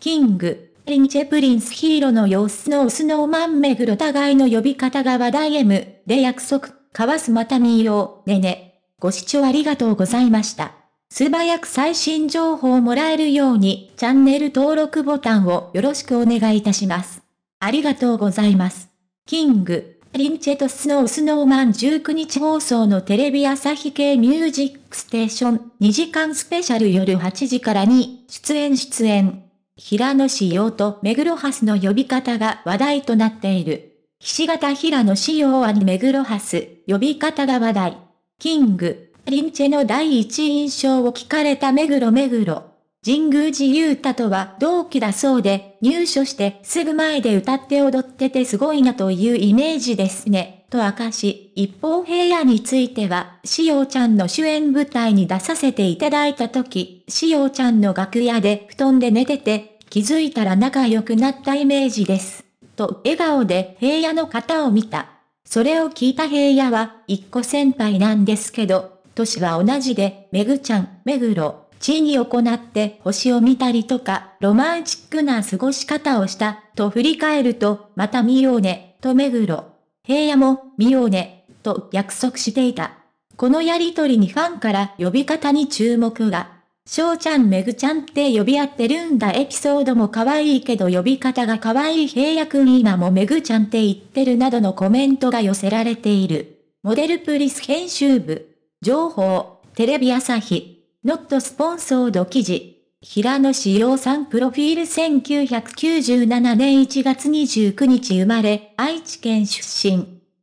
キング、リンチェプリンスヒーローの様子のスノーマン目黒互いの呼び方が話題 M で約束、かわすまた見よう、ねね。ご視聴ありがとうございました。素早く最新情報をもらえるように、チャンネル登録ボタンをよろしくお願いいたします。ありがとうございます。キング、リンチェとスノースノーマン19日放送のテレビ朝日系ミュージックステーション2時間スペシャル夜8時からに出演出演。平野仕様と目黒ハスの呼び方が話題となっている。岸形平野仕様は目黒ハス、呼び方が話題。キング、リンチェの第一印象を聞かれた目黒目黒。神宮寺勇太とは同期だそうで、入所してすぐ前で歌って踊っててすごいなというイメージですね、と明かし、一方平野については、しおちゃんの主演舞台に出させていただいた時、しおちゃんの楽屋で布団で寝てて、気づいたら仲良くなったイメージです。と笑顔で平野の方を見た。それを聞いた平野は、一個先輩なんですけど、歳は同じで、めぐちゃん、めぐろ、地に行って星を見たりとか、ロマンチックな過ごし方をした、と振り返ると、また見ようね、とめぐろ。平野も、見ようね、と約束していた。このやりとりにファンから呼び方に注目が。翔ちゃんめぐちゃんって呼び合ってるんだエピソードも可愛いけど呼び方が可愛い平野くん今もめぐちゃんって言ってるなどのコメントが寄せられている。モデルプリス編集部。情報、テレビ朝日。ノットスポンソード記事。平野志陽さんプロフィール1997年1月29日生まれ、愛知県出身。